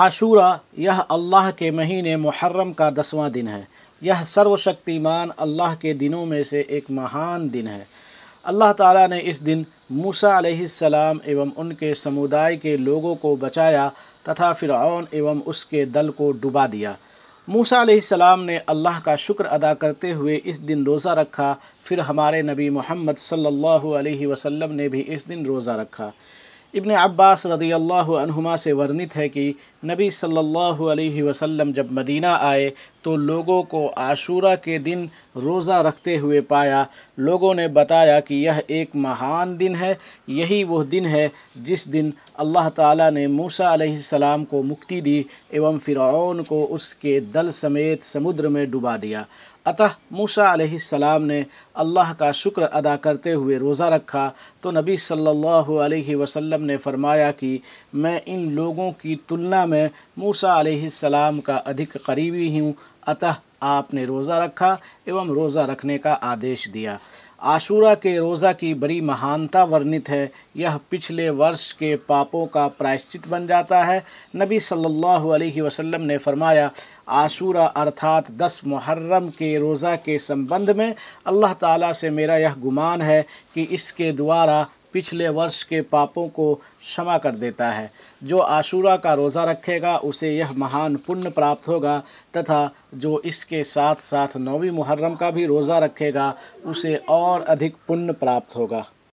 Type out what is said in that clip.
आशूरा यह अल्लाह के महीने मुहर्रम का दसवां दिन है यह सर्वशक्तिमान अल्लाह के दिनों में से एक महान दिन है अल्लाह ताला ने इस दिन मूसा सलाम एवं उनके समुदाय के लोगों को बचाया तथा फ़िरौन एवं उसके दल को डुबा दिया मूसा सलाम ने अल्लाह का शुक्र अदा करते हुए इस दिन रोज़ा रखा फिर हमारे नबी मोहम्मद सल्लल्लाहु अलैहि वसल्लम ने भी इस दिन रोज़ा रखा इबन अब्बास रदी से वर्णित है कि नबी सल्लल्लाहु अलैहि वसल्लम जब मदीना आए तो लोगों को आशूरा के दिन रोज़ा रखते हुए पाया लोगों ने बताया कि यह एक महान दिन है यही वह दिन है जिस दिन अल्लाह ताला ने मूसा सलाम को मुक्ति दी एवं फ़िरौन को उसके दल समेत समुद्र में डुबा दिया अतः मूसा आलाम ने अल्लाह का शुक्र अदा करते हुए रोज़ा रखा तो नबी सल्लल्लाहु अलैहि वसल्लम ने फरमाया कि मैं इन लोगों की तुलना में मूसा सलाम का अधिक करीबी हूँ अतः आपने रोज़ा रखा एवं रोज़ा रखने का आदेश दिया आशूरा के रोज़ा की बड़ी महानता वर्णित है यह पिछले वर्ष के पापों का प्रायश्चित बन जाता है नबी सल्लल्लाहु अलैहि वसल्लम ने फरमाया आशूरा अर्थात दस मुहर्रम के रोज़ा के संबंध में अल्लाह ताला से मेरा यह गुमान है कि इसके द्वारा पिछले वर्ष के पापों को क्षमा कर देता है जो आशूरा का रोज़ा रखेगा उसे यह महान पुण्य प्राप्त होगा तथा जो इसके साथ साथ नौवीं मुहर्रम का भी रोज़ा रखेगा उसे और अधिक पुण्य प्राप्त होगा